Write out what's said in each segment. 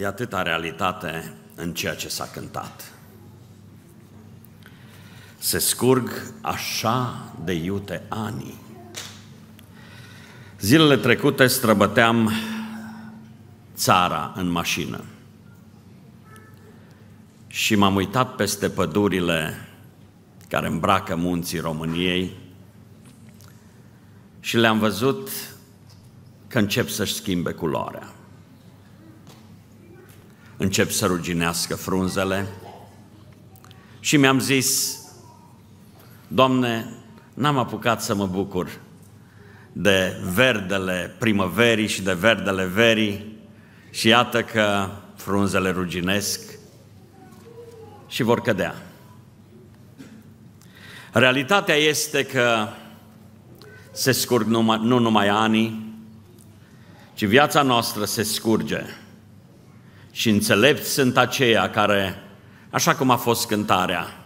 e atâta realitate în ceea ce s-a cântat. Se scurg așa de iute ani. Zilele trecute străbăteam țara în mașină și m-am uitat peste pădurile care îmbracă munții României și le-am văzut că încep să-și schimbe culoarea încep să ruginească frunzele și mi-am zis, Doamne, n-am apucat să mă bucur de verdele primăverii și de verdele verii și iată că frunzele ruginesc și vor cădea. Realitatea este că se scurg numai, nu numai anii, ci viața noastră se scurge și înțelepți sunt aceia care, așa cum a fost cântarea,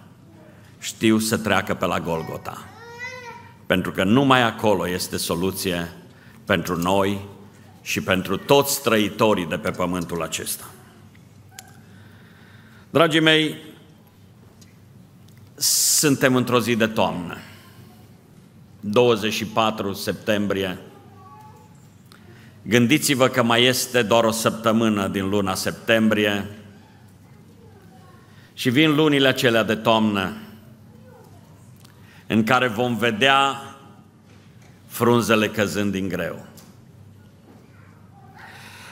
știu să treacă pe la Golgota. Pentru că numai acolo este soluție pentru noi și pentru toți trăitorii de pe pământul acesta. Dragii mei, suntem într-o zi de toamnă. 24 septembrie Gândiți-vă că mai este doar o săptămână din luna septembrie și vin lunile acelea de toamnă în care vom vedea frunzele căzând din greu.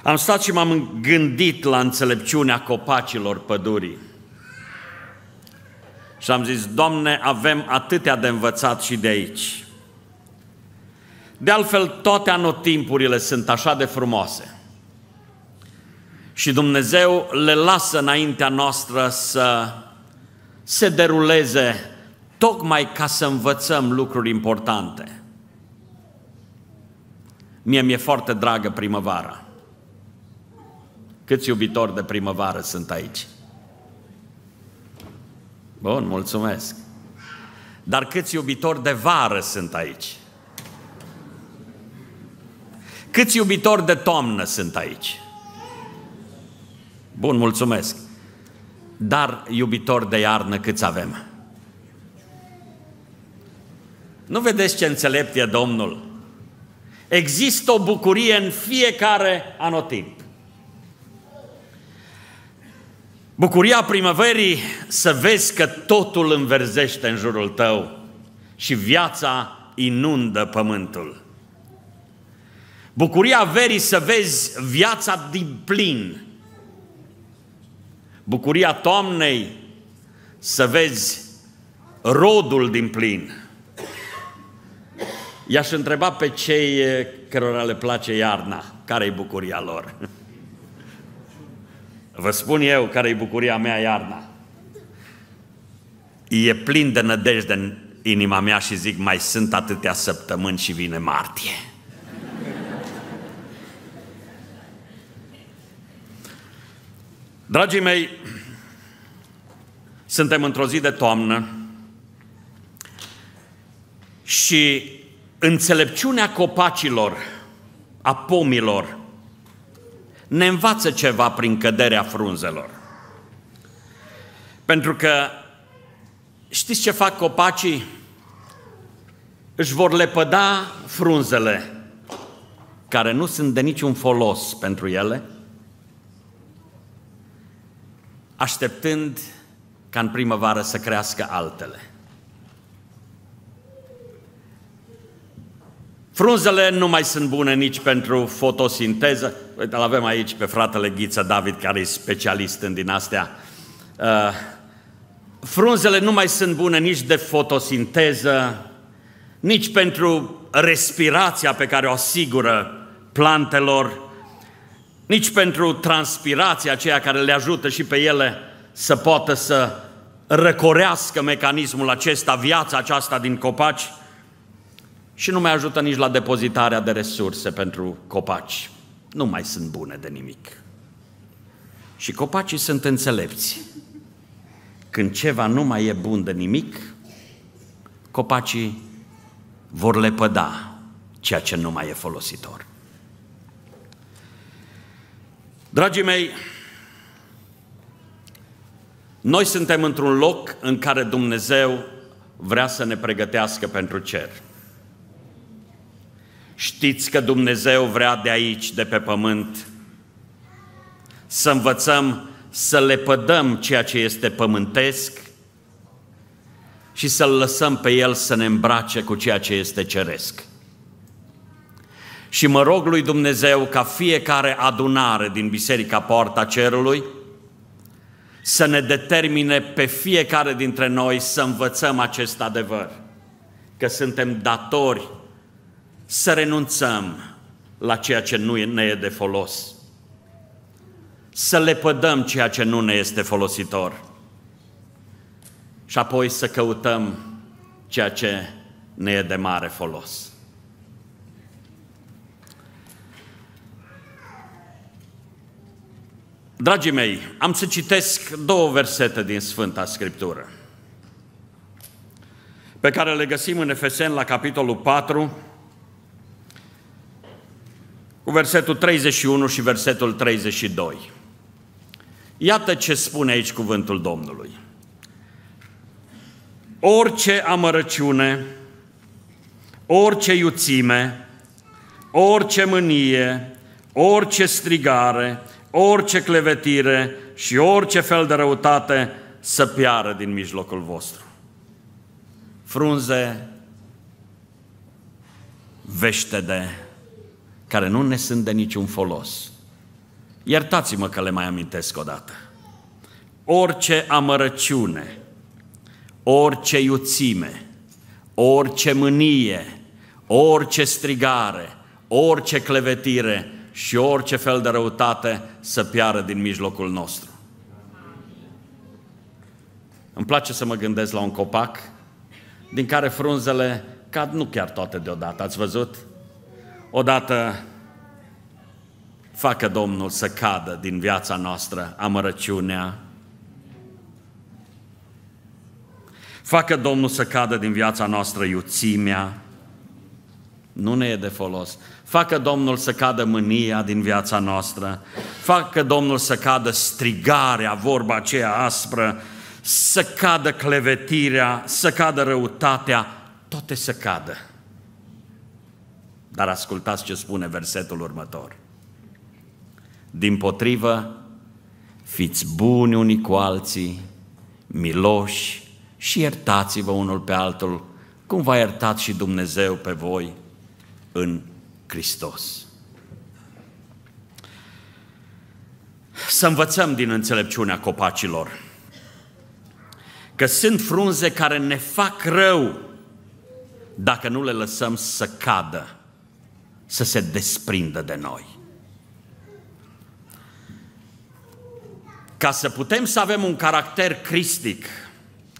Am stat și m-am gândit la înțelepciunea copacilor pădurii. Și am zis, Doamne, avem atâtea de învățat și de aici. De altfel, toate anotimpurile sunt așa de frumoase. Și Dumnezeu le lasă înaintea noastră să se deruleze tocmai ca să învățăm lucruri importante. Mie mi-e foarte dragă primăvara. Câți iubitori de primăvară sunt aici? Bun, mulțumesc. Dar câți iubitori de vară sunt aici? Câți iubitori de toamnă sunt aici? Bun, mulțumesc. Dar iubitori de iarnă câți avem? Nu vedeți ce înțelept e Domnul? Există o bucurie în fiecare anotimp. Bucuria primăverii să vezi că totul înverzește în jurul tău și viața inundă pământul. Bucuria verii să vezi viața din plin. Bucuria toamnei să vezi rodul din plin. I-aș întreba pe cei eh, cărora le place iarna, care e bucuria lor? Vă spun eu care e bucuria mea iarna. E plin de nădejde în inima mea și zic, mai sunt atâtea săptămâni și vine martie. Dragii mei, suntem într-o zi de toamnă și înțelepciunea copacilor, a pomilor, ne învață ceva prin căderea frunzelor. Pentru că știți ce fac copacii? Își vor lepăda frunzele care nu sunt de niciun folos pentru ele – așteptând ca în primăvară să crească altele. Frunzele nu mai sunt bune nici pentru fotosinteză. Uite, îl avem aici pe fratele Ghiță David, care e specialist în din astea. Uh, frunzele nu mai sunt bune nici de fotosinteză, nici pentru respirația pe care o asigură plantelor, nici pentru transpirația aceea care le ajută și pe ele să poată să răcorească mecanismul acesta, viața aceasta din copaci și nu mai ajută nici la depozitarea de resurse pentru copaci. Nu mai sunt bune de nimic. Și copacii sunt înțelepți. Când ceva nu mai e bun de nimic, copacii vor lepăda ceea ce nu mai e folositor. Dragii mei, noi suntem într-un loc în care Dumnezeu vrea să ne pregătească pentru cer. Știți că Dumnezeu vrea de aici, de pe pământ, să învățăm să le pădăm ceea ce este pământesc și să-L lăsăm pe El să ne îmbrace cu ceea ce este ceresc și mă rog lui Dumnezeu ca fiecare adunare din Biserica Poarta Cerului să ne determine pe fiecare dintre noi să învățăm acest adevăr, că suntem datori să renunțăm la ceea ce nu ne e de folos, să lepădăm ceea ce nu ne este folositor și apoi să căutăm ceea ce ne e de mare folos. Dragii mei, am să citesc două versete din Sfânta Scriptură, pe care le găsim în Efeseni la capitolul 4, cu versetul 31 și versetul 32. Iată ce spune aici cuvântul Domnului. Orice amărăciune, orice iuțime, orice mânie, orice strigare, orice clevetire și orice fel de răutate să piară din mijlocul vostru. Frunze veștede care nu ne sunt de niciun folos. Iertați-mă că le mai amintesc o dată. Orice amărăciune, orice iuțime, orice mânie, orice strigare, orice clevetire, și orice fel de răutate să piară din mijlocul nostru. Îmi place să mă gândesc la un copac din care frunzele cad nu chiar toate deodată, ați văzut? Odată facă Domnul să cadă din viața noastră amărăciunea, facă Domnul să cadă din viața noastră iuțimea, nu ne e de folos. Facă Domnul să cadă mânia din viața noastră, facă Domnul să cadă strigarea, vorba aceea aspră, să cadă clevetirea, să cadă răutatea, toate să cadă. Dar ascultați ce spune versetul următor. Din potrivă, fiți buni unii cu alții, miloși și iertați-vă unul pe altul, cum v-a iertat și Dumnezeu pe voi în Hristos. Să învățăm din înțelepciunea copacilor că sunt frunze care ne fac rău dacă nu le lăsăm să cadă, să se desprindă de noi. Ca să putem să avem un caracter cristic,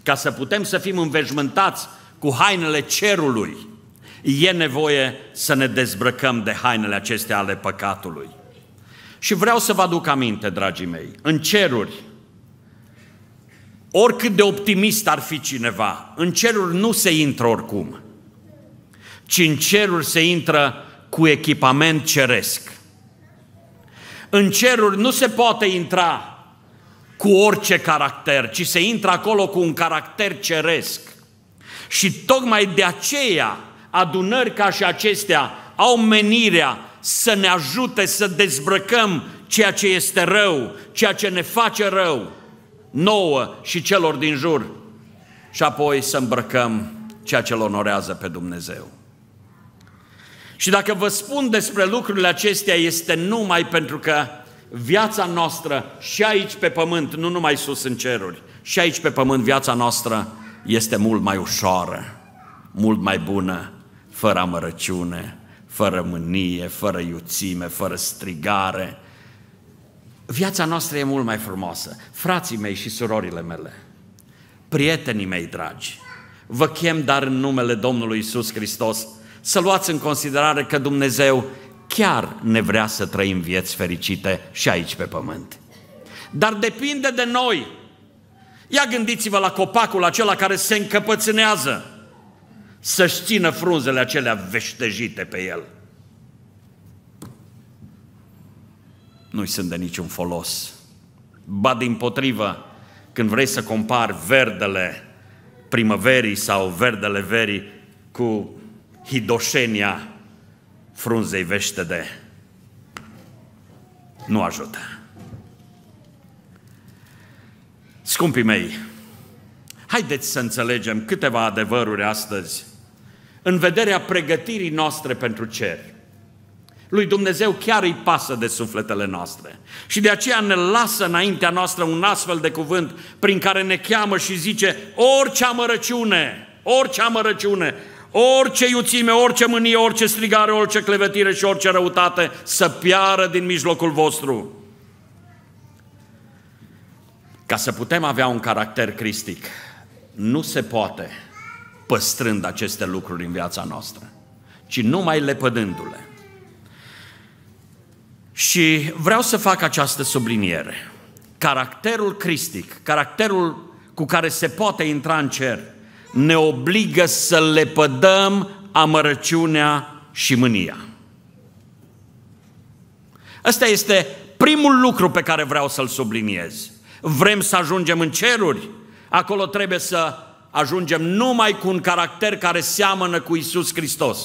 ca să putem să fim înveșmântați cu hainele cerului, e nevoie să ne dezbrăcăm de hainele acestea ale păcatului. Și vreau să vă aduc aminte, dragii mei, în ceruri, oricât de optimist ar fi cineva, în ceruri nu se intră oricum, ci în ceruri se intră cu echipament ceresc. În ceruri nu se poate intra cu orice caracter, ci se intră acolo cu un caracter ceresc. Și tocmai de aceea adunări ca și acestea au menirea să ne ajute să dezbrăcăm ceea ce este rău, ceea ce ne face rău, nouă și celor din jur, și apoi să îmbrăcăm ceea ce îl onorează pe Dumnezeu. Și dacă vă spun despre lucrurile acestea, este numai pentru că viața noastră și aici pe pământ, nu numai sus în ceruri, și aici pe pământ viața noastră este mult mai ușoară, mult mai bună, fără amărăciune, fără mânie, fără iuțime, fără strigare. Viața noastră e mult mai frumoasă. Frații mei și surorile mele, prietenii mei dragi, vă chem dar în numele Domnului Isus Hristos să luați în considerare că Dumnezeu chiar ne vrea să trăim vieți fericite și aici pe pământ. Dar depinde de noi. Ia gândiți-vă la copacul acela care se încăpățânează să-și țină frunzele acelea veștejite pe el. Nu-i sunt de niciun folos. Ba din potrivă, când vrei să compari verdele primăverii sau verdele verii cu hidoșenia frunzei veștede, nu ajută. Scumpii mei, haideți să înțelegem câteva adevăruri astăzi în vederea pregătirii noastre pentru cer. Lui Dumnezeu chiar îi pasă de sufletele noastre și de aceea ne lasă înaintea noastră un astfel de cuvânt prin care ne cheamă și zice orice amărăciune, orice amărăciune, orice iuțime, orice mânie, orice strigare, orice clevetire și orice răutate să piară din mijlocul vostru. Ca să putem avea un caracter cristic, nu se poate păstrând aceste lucruri în viața noastră, ci numai lepădându-le. Și vreau să fac această subliniere. Caracterul cristic, caracterul cu care se poate intra în cer, ne obligă să lepădăm amărăciunea și mânia. Asta este primul lucru pe care vreau să-l subliniez. Vrem să ajungem în ceruri? Acolo trebuie să ajungem numai cu un caracter care seamănă cu Isus Hristos.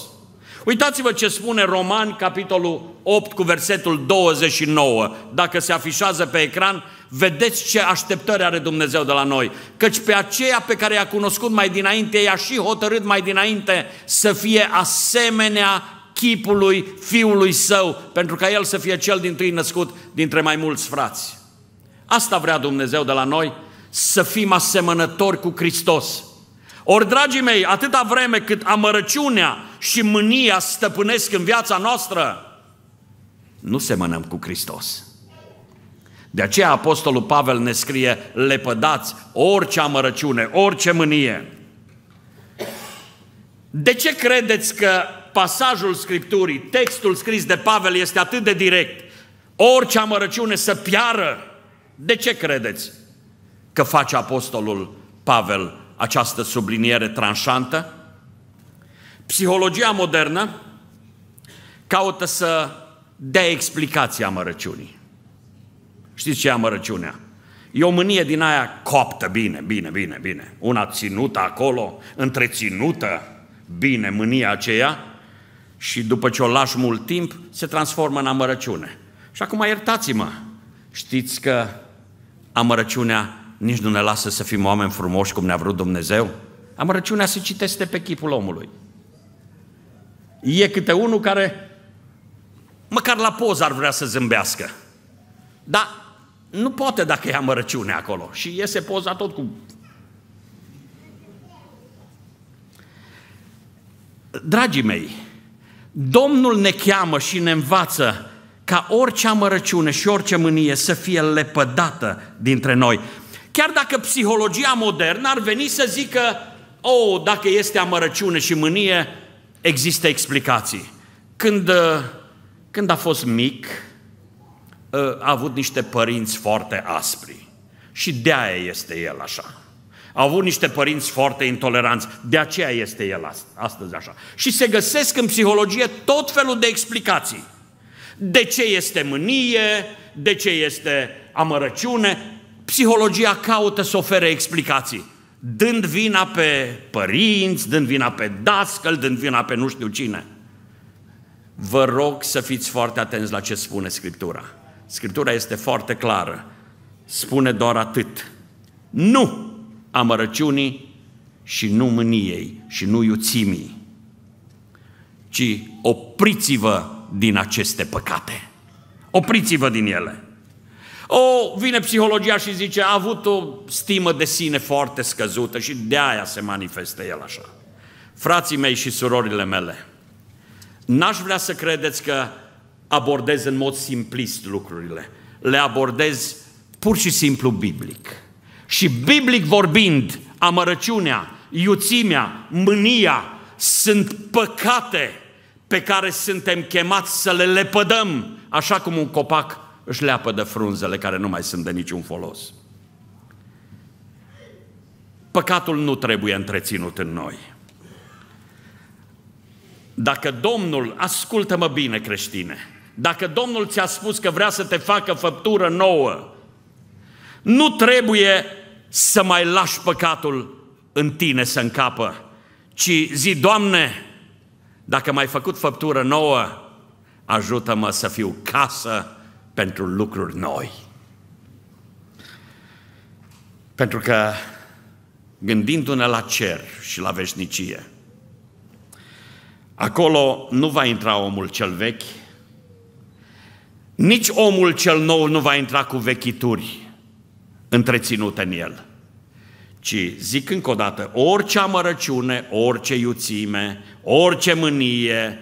Uitați-vă ce spune Roman, capitolul 8, cu versetul 29. Dacă se afișează pe ecran, vedeți ce așteptări are Dumnezeu de la noi. Căci pe aceea pe care i-a cunoscut mai dinainte, i-a și hotărât mai dinainte să fie asemenea chipului fiului său, pentru ca el să fie cel din tâi născut dintre mai mulți frați. Asta vrea Dumnezeu de la noi, să fim asemănători cu Hristos. Ori, dragii mei, atâta vreme cât amărăciunea și mânia stăpânesc în viața noastră, nu semănăm cu Hristos. De aceea Apostolul Pavel ne scrie, lepădați orice amărăciune, orice mânie. De ce credeți că pasajul Scripturii, textul scris de Pavel este atât de direct? Orice amărăciune să piară. De ce credeți? că face apostolul Pavel această subliniere tranșantă. Psihologia modernă caută să dea explicația amărăciunii. Știți ce e amărăciunea? E o mânie din aia coptă, bine, bine, bine, bine. Una ținută acolo, întreținută, bine, mânia aceea, și după ce o lași mult timp, se transformă în amărăciune. Și acum iertați-mă, știți că amărăciunea nici nu ne lasă să fim oameni frumoși cum ne-a vrut Dumnezeu. Amărăciunea se citeste pe chipul omului. E câte unul care măcar la poză ar vrea să zâmbească. Dar nu poate dacă e amărăciune acolo. Și iese poza tot cu... Dragii mei, Domnul ne cheamă și ne învață ca orice amărăciune și orice mânie să fie lepădată dintre noi. Chiar dacă psihologia modernă ar veni să zică, oh, dacă este amărăciune și mânie, există explicații. Când, uh, când a fost mic, uh, a avut niște părinți foarte aspri. Și de aia este el așa. A avut niște părinți foarte intoleranți, de aceea este el astăzi așa. Și se găsesc în psihologie tot felul de explicații. De ce este mânie, de ce este amărăciune, psihologia caută să ofere explicații, dând vina pe părinți, dând vina pe dascăl, dând vina pe nu știu cine. Vă rog să fiți foarte atenți la ce spune Scriptura. Scriptura este foarte clară. Spune doar atât. Nu amărăciunii și nu mâniei și nu iuțimii, ci opriți-vă din aceste păcate. Opriți-vă din ele. O, vine psihologia și zice, a avut o stimă de sine foarte scăzută și de aia se manifestă el așa. Frații mei și surorile mele, n-aș vrea să credeți că abordez în mod simplist lucrurile. Le abordez pur și simplu biblic. Și biblic vorbind, amărăciunea, iuțimea, mânia sunt păcate pe care suntem chemați să le lepădăm, așa cum un copac își leapă de frunzele care nu mai sunt de niciun folos. Păcatul nu trebuie întreținut în noi. Dacă Domnul, ascultă-mă bine creștine, dacă Domnul ți-a spus că vrea să te facă făptură nouă, nu trebuie să mai lași păcatul în tine să încapă, ci zi, Doamne, dacă m-ai făcut făptură nouă, ajută-mă să fiu casă pentru lucruri noi. Pentru că gândindu-ne la cer și la veșnicie, acolo nu va intra omul cel vechi, nici omul cel nou nu va intra cu vechituri întreținute în el, ci zic încă o dată, orice amărăciune, orice iuțime, orice mânie,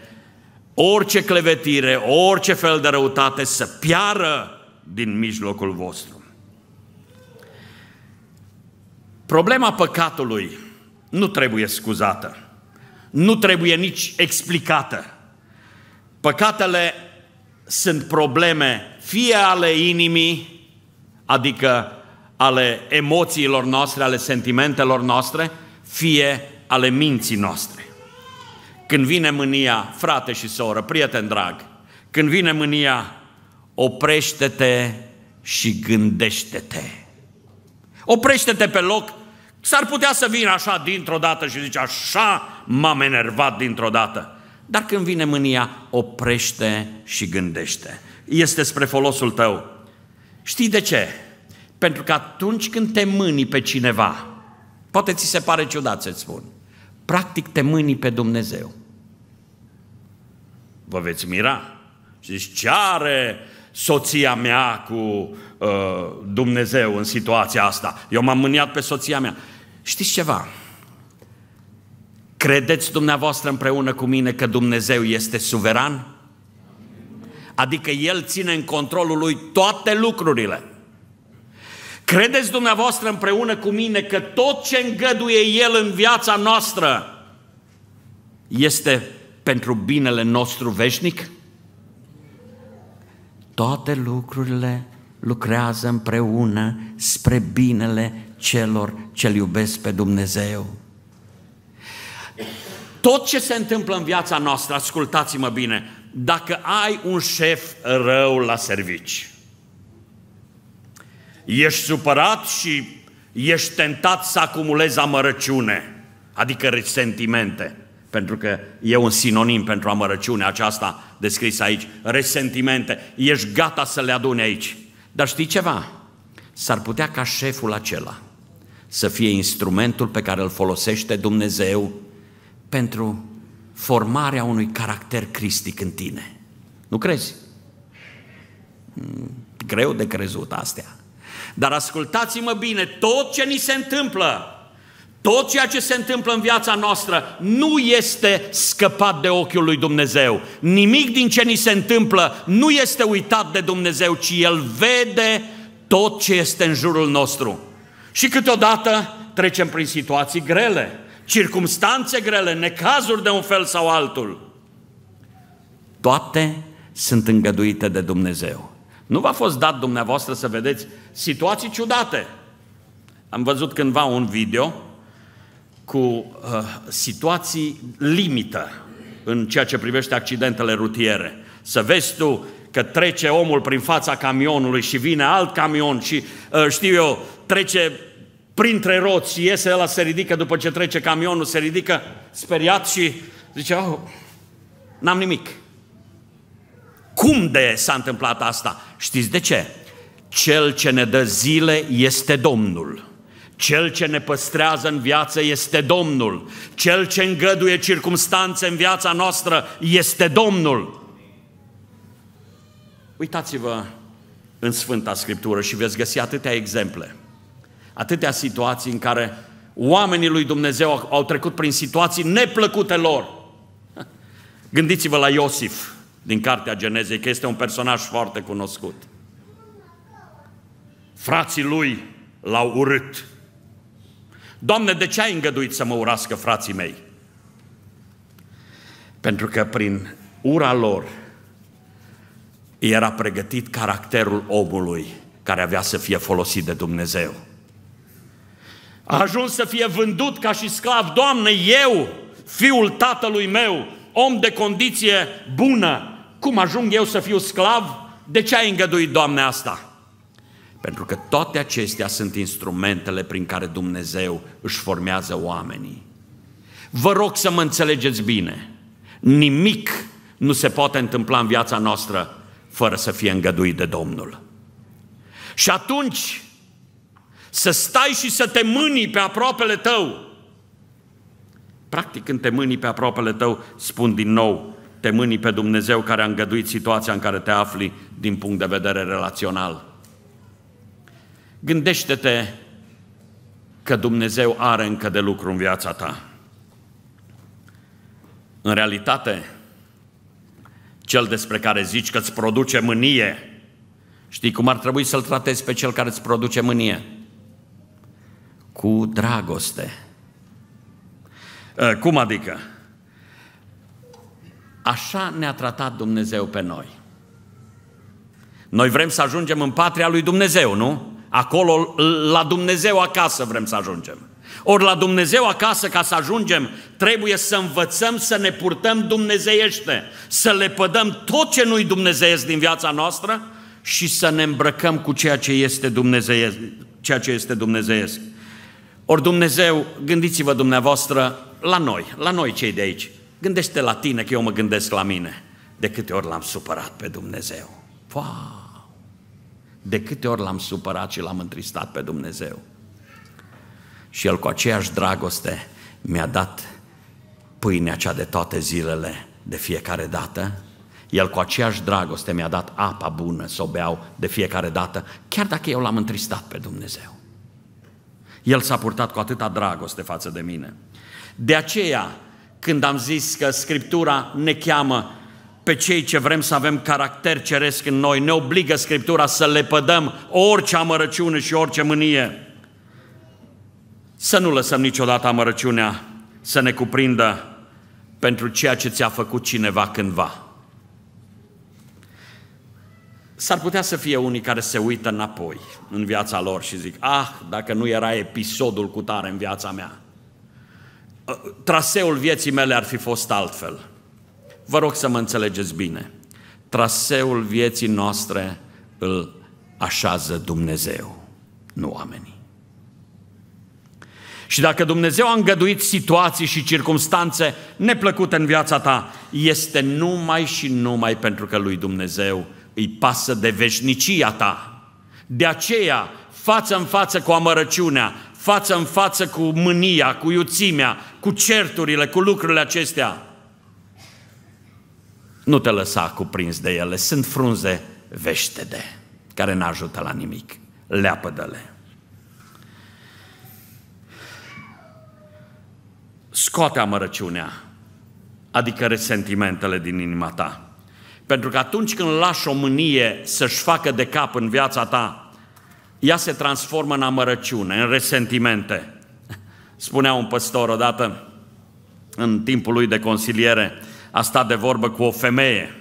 orice clevetire, orice fel de răutate să piară din mijlocul vostru. Problema păcatului nu trebuie scuzată, nu trebuie nici explicată. Păcatele sunt probleme fie ale inimii, adică ale emoțiilor noastre, ale sentimentelor noastre, fie ale minții noastre. Când vine mânia, frate și soră, prieten drag, când vine mânia, oprește-te și gândește-te. Oprește-te pe loc. S-ar putea să vină așa dintr-o dată și zice, așa m-am enervat dintr-o dată. Dar când vine mânia, oprește și gândește. Este spre folosul tău. Știi de ce? Pentru că atunci când te mâni pe cineva, poate ți se pare ciudat să-ți spun, practic te mâni pe Dumnezeu vă veți mira. Și ce are soția mea cu uh, Dumnezeu în situația asta? Eu m-am mâniat pe soția mea. Știți ceva? Credeți dumneavoastră împreună cu mine că Dumnezeu este suveran? Adică El ține în controlul Lui toate lucrurile. Credeți dumneavoastră împreună cu mine că tot ce îngăduie El în viața noastră este pentru binele nostru veșnic? Toate lucrurile lucrează împreună spre binele celor ce iubesc pe Dumnezeu. Tot ce se întâmplă în viața noastră, ascultați-mă bine, dacă ai un șef rău la servici, ești supărat și ești tentat să acumulezi amărăciune, adică resentimente – pentru că e un sinonim pentru amărăciunea aceasta descrisă aici, resentimente, ești gata să le aduni aici. Dar știi ceva? S-ar putea ca șeful acela să fie instrumentul pe care îl folosește Dumnezeu pentru formarea unui caracter cristic în tine. Nu crezi? Hmm, greu de crezut astea. Dar ascultați-mă bine, tot ce ni se întâmplă tot ceea ce se întâmplă în viața noastră nu este scăpat de ochiul lui Dumnezeu. Nimic din ce ni se întâmplă nu este uitat de Dumnezeu, ci El vede tot ce este în jurul nostru. Și câteodată trecem prin situații grele, circumstanțe grele, necazuri de un fel sau altul. Toate sunt îngăduite de Dumnezeu. Nu v-a fost dat dumneavoastră să vedeți situații ciudate. Am văzut cândva un video cu uh, situații limită în ceea ce privește accidentele rutiere. Să vezi tu că trece omul prin fața camionului și vine alt camion și, uh, știu eu, trece printre roți și iese ăla, se ridică după ce trece camionul, se ridică speriat și zice, oh, n-am nimic. Cum de s-a întâmplat asta? Știți de ce? Cel ce ne dă zile este Domnul. Cel ce ne păstrează în viață este Domnul. Cel ce îngăduie circumstanțe în viața noastră este Domnul. Uitați-vă în Sfânta Scriptură și veți găsi atâtea exemple, atâtea situații în care oamenii lui Dumnezeu au trecut prin situații neplăcute lor. Gândiți-vă la Iosif din Cartea Genezei, că este un personaj foarte cunoscut. Frații lui l-au urât, Doamne, de ce ai îngăduit să mă urască frații mei? Pentru că prin ura lor era pregătit caracterul omului care avea să fie folosit de Dumnezeu. A ajuns să fie vândut ca și sclav, Doamne, eu, fiul tatălui meu, om de condiție bună, cum ajung eu să fiu sclav? De ce ai îngăduit, Doamne, asta? Pentru că toate acestea sunt instrumentele prin care Dumnezeu își formează oamenii. Vă rog să mă înțelegeți bine. Nimic nu se poate întâmpla în viața noastră fără să fie îngăduit de Domnul. Și atunci, să stai și să te mânii pe aproapele tău. Practic, când te mânii pe aproapele tău, spun din nou, te mânii pe Dumnezeu care a îngăduit situația în care te afli din punct de vedere relațional. Gândește-te că Dumnezeu are încă de lucru în viața ta. În realitate, cel despre care zici că îți produce mânie, știi cum ar trebui să-l tratezi pe cel care îți produce mânie? Cu dragoste. Eh, cum adică? Așa ne-a tratat Dumnezeu pe noi. Noi vrem să ajungem în patria lui Dumnezeu, nu? Acolo, la Dumnezeu acasă vrem să ajungem. Ori la Dumnezeu acasă, ca să ajungem, trebuie să învățăm să ne purtăm dumnezeiește, să le pădăm tot ce nu-i dumnezeiesc din viața noastră și să ne îmbrăcăm cu ceea ce este dumnezeiesc. Ceea ce este dumnezeiesc. Ori Dumnezeu, gândiți-vă dumneavoastră la noi, la noi cei de aici. Gândește la tine că eu mă gândesc la mine. De câte ori l-am supărat pe Dumnezeu. Wow! de câte ori l-am supărat și l-am întristat pe Dumnezeu. Și El cu aceeași dragoste mi-a dat pâinea cea de toate zilele, de fiecare dată. El cu aceeași dragoste mi-a dat apa bună să o beau de fiecare dată, chiar dacă eu l-am întristat pe Dumnezeu. El s-a purtat cu atâta dragoste față de mine. De aceea, când am zis că Scriptura ne cheamă pe cei ce vrem să avem caracter ceresc în noi. Ne obligă Scriptura să le pădăm orice amărăciune și orice mânie. Să nu lăsăm niciodată amărăciunea să ne cuprindă pentru ceea ce ți-a făcut cineva cândva. S-ar putea să fie unii care se uită înapoi în viața lor și zic, ah, dacă nu era episodul cu tare în viața mea, traseul vieții mele ar fi fost altfel. Vă rog să mă înțelegeți bine. Traseul vieții noastre îl așează Dumnezeu, nu oamenii. Și dacă Dumnezeu a îngăduit situații și circunstanțe neplăcute în viața ta, este numai și numai pentru că lui Dumnezeu îi pasă de veșnicia ta. De aceea, față în față cu amărăciunea, față în față cu mânia, cu iuțimea, cu certurile, cu lucrurile acestea, nu te lăsa cuprins de ele, sunt frunze veștede, care nu ajută la nimic. Leapă de le Scoate amărăciunea, adică resentimentele din inima ta. Pentru că atunci când lași o mânie să-și facă de cap în viața ta, ea se transformă în amărăciune, în resentimente. Spunea un păstor odată, în timpul lui de consiliere, a stat de vorbă cu o femeie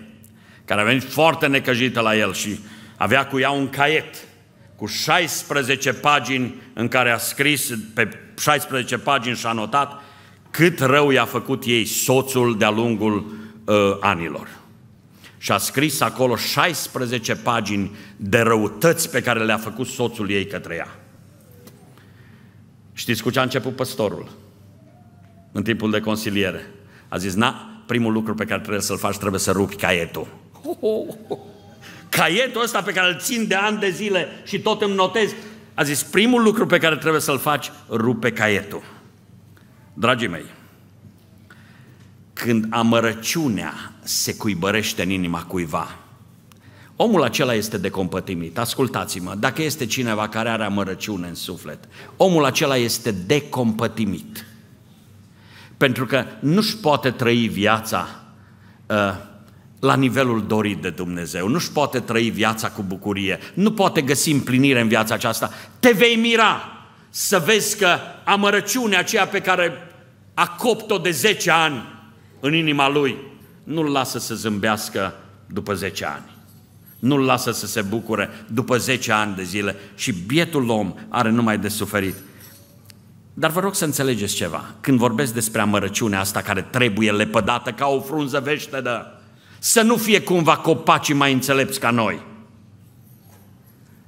care a venit foarte necăjită la el și avea cu ea un caiet cu 16 pagini în care a scris, pe 16 pagini și a notat cât rău i-a făcut ei soțul de-a lungul uh, anilor. Și a scris acolo 16 pagini de răutăți pe care le-a făcut soțul ei către ea. Știți cu ce a început păstorul? În timpul de consiliere. A zis, na, primul lucru pe care trebuie să-l faci, trebuie să rupi caietul. Caietul ăsta pe care îl țin de ani de zile și tot îmi notez, a zis, primul lucru pe care trebuie să-l faci, rupe caietul. Dragii mei, când amărăciunea se cuibărește în inima cuiva, omul acela este compătimit. Ascultați-mă, dacă este cineva care are amărăciune în suflet, omul acela este compătimit pentru că nu-și poate trăi viața uh, la nivelul dorit de Dumnezeu, nu-și poate trăi viața cu bucurie, nu poate găsi împlinire în viața aceasta. Te vei mira să vezi că amărăciunea aceea pe care a copt-o de 10 ani în inima lui, nu-l lasă să zâmbească după 10 ani. Nu-l lasă să se bucure după 10 ani de zile și bietul om are numai de suferit. Dar vă rog să înțelegeți ceva. Când vorbesc despre amărăciunea asta care trebuie lepădată ca o frunză veștedă, să nu fie cumva copacii mai înțelepți ca noi.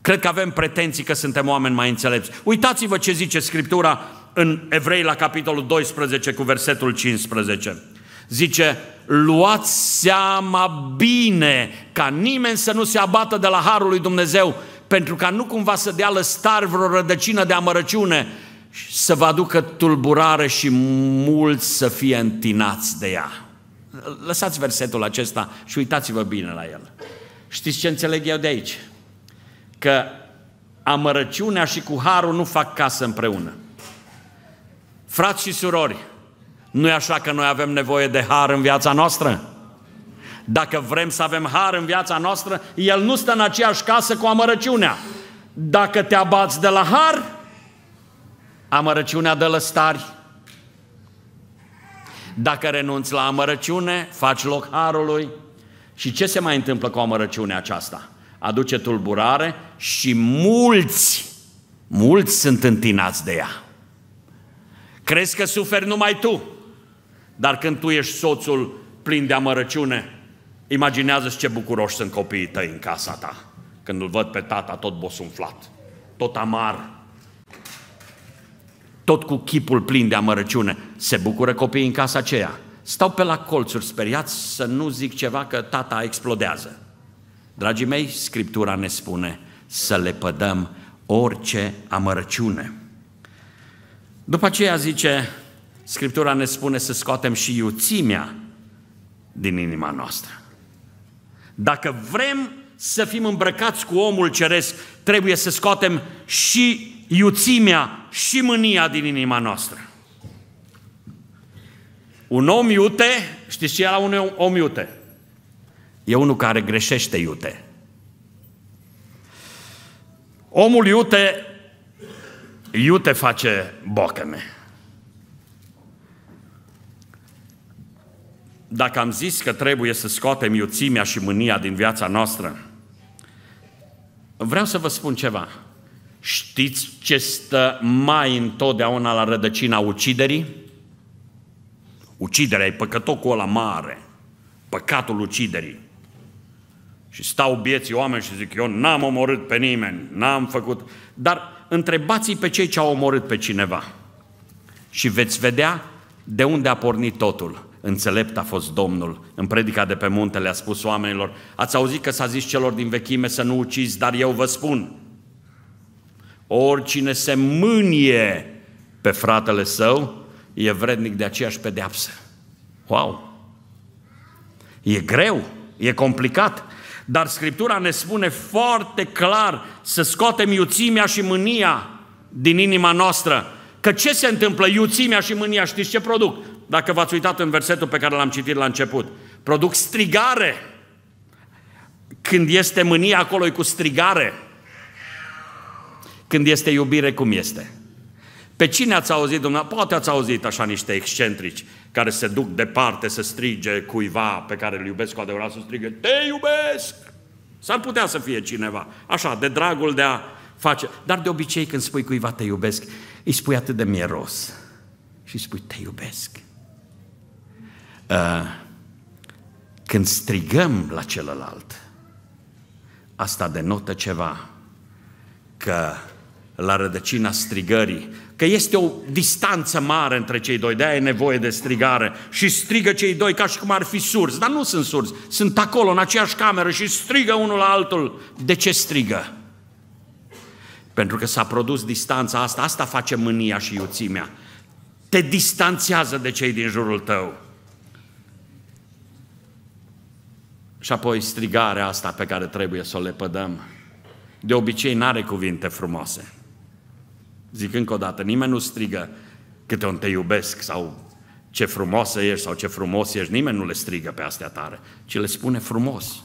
Cred că avem pretenții că suntem oameni mai înțelepți. Uitați-vă ce zice Scriptura în Evrei la capitolul 12 cu versetul 15. Zice, luați seama bine ca nimeni să nu se abată de la Harul lui Dumnezeu pentru ca nu cumva să dea lăstar vreo rădăcină de amărăciune să vă aducă tulburare și mulți să fie întinați de ea. Lăsați versetul acesta și uitați-vă bine la el. Știți ce înțeleg eu de aici? Că amărăciunea și cu harul nu fac casă împreună. Frați și surori, nu e așa că noi avem nevoie de har în viața noastră? Dacă vrem să avem har în viața noastră, el nu stă în aceeași casă cu amărăciunea. Dacă te abați de la har, amărăciunea de lăstari. Dacă renunți la amărăciune, faci loc harului. Și ce se mai întâmplă cu amărăciunea aceasta? Aduce tulburare și mulți, mulți sunt întinați de ea. Crezi că suferi numai tu, dar când tu ești soțul plin de amărăciune, imaginează-ți ce bucuroși sunt copiii tăi în casa ta, când îl văd pe tata tot bosunflat, tot amar, tot cu chipul plin de amărăciune. Se bucură copiii în casa aceea. Stau pe la colțuri speriați să nu zic ceva că tata explodează. Dragii mei, Scriptura ne spune să le pădăm orice amărăciune. După aceea zice, Scriptura ne spune să scoatem și iuțimea din inima noastră. Dacă vrem să fim îmbrăcați cu omul ceresc, trebuie să scoatem și iuțimea și mânia din inima noastră. Un om iute, știți ce e la un om iute? E unul care greșește iute. Omul iute, iute face bocăme. Dacă am zis că trebuie să scoatem iuțimea și mânia din viața noastră, vreau să vă spun ceva. Știți ce stă mai întotdeauna la rădăcina uciderii? Uciderea e păcătocul ăla mare, păcatul uciderii. Și stau bieții oameni și zic, eu n-am omorât pe nimeni, n-am făcut... Dar întrebați pe cei ce au omorât pe cineva și veți vedea de unde a pornit totul. Înțelept a fost Domnul. În predica de pe munte le-a spus oamenilor, ați auzit că s-a zis celor din vechime să nu ucizi, dar eu vă spun, Oricine se mânie pe fratele său e vrednic de aceeași pedeapsă. Wow! E greu, e complicat, dar Scriptura ne spune foarte clar să scoatem iuțimea și mânia din inima noastră. Că ce se întâmplă? Iuțimea și mânia, știți ce produc? Dacă v-ați uitat în versetul pe care l-am citit la început, produc strigare. Când este mânia acolo e cu strigare când este iubire cum este. Pe cine ați auzit, dumneavoastră? Poate ați auzit așa niște excentrici care se duc departe să strige cuiva pe care îl iubesc cu adevărat, să strige, te iubesc! S-ar putea să fie cineva. Așa, de dragul de a face. Dar de obicei când spui cuiva te iubesc, îi spui atât de mieros. Și spui te iubesc. Ă, când strigăm la celălalt, asta denotă ceva. Că la rădăcina strigării, că este o distanță mare între cei doi, de-aia e nevoie de strigare. Și strigă cei doi ca și cum ar fi surzi, dar nu sunt surzi, sunt acolo în aceeași cameră și strigă unul la altul. De ce strigă? Pentru că s-a produs distanța asta, asta face mânia și iuțimea. Te distanțează de cei din jurul tău. Și apoi strigarea asta pe care trebuie să o lepădăm, de obicei n-are cuvinte frumoase. Zic încă o dată, nimeni nu strigă câte un te iubesc sau ce frumoasă ești sau ce frumos ești, nimeni nu le strigă pe astea tare, ci le spune frumos.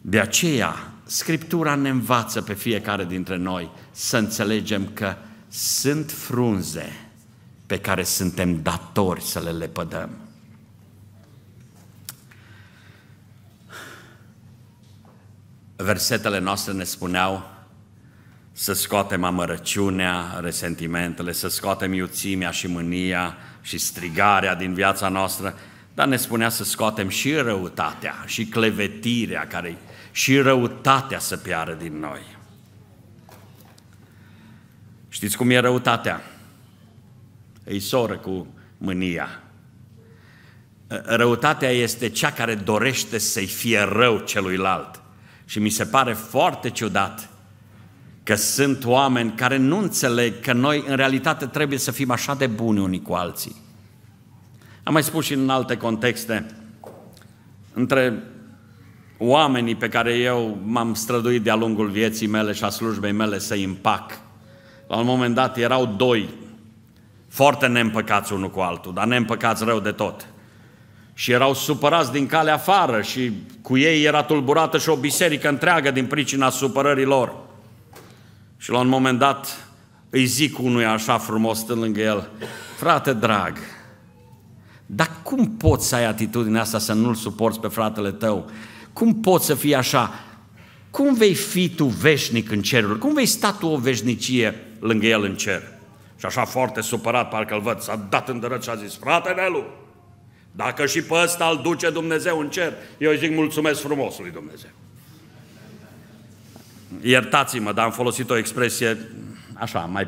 De aceea, Scriptura ne învață pe fiecare dintre noi să înțelegem că sunt frunze pe care suntem datori să le lepădăm. Versetele noastre ne spuneau să scoatem amărăciunea, resentimentele, să scoatem iuțimea și mânia și strigarea din viața noastră, dar ne spunea să scoatem și răutatea, și clevetirea, care și răutatea să piară din noi. Știți cum e răutatea? Îi soră cu mânia. Răutatea este cea care dorește să-i fie rău celuilalt. Și mi se pare foarte ciudat că sunt oameni care nu înțeleg că noi în realitate trebuie să fim așa de buni unii cu alții. Am mai spus și în alte contexte, între oamenii pe care eu m-am străduit de-a lungul vieții mele și a slujbei mele să-i împac. La un moment dat erau doi foarte neîmpăcați unul cu altul, dar neîmpăcați rău de tot. Și erau supărați din calea afară și cu ei era tulburată și o biserică întreagă din pricina supărării lor. Și la un moment dat îi zic unui așa frumos stând lângă el, frate drag, dar cum poți să ai atitudinea asta să nu-l suporți pe fratele tău? Cum poți să fii așa? Cum vei fi tu veșnic în ceruri? Cum vei sta tu o veșnicie lângă el în cer? Și așa foarte supărat, parcă îl văd, s-a dat în dărăt și a zis, frate Nelu, dacă și pe ăsta îl duce Dumnezeu în cer, eu îi zic mulțumesc frumos lui Dumnezeu iertați-mă, dar am folosit o expresie așa, mai,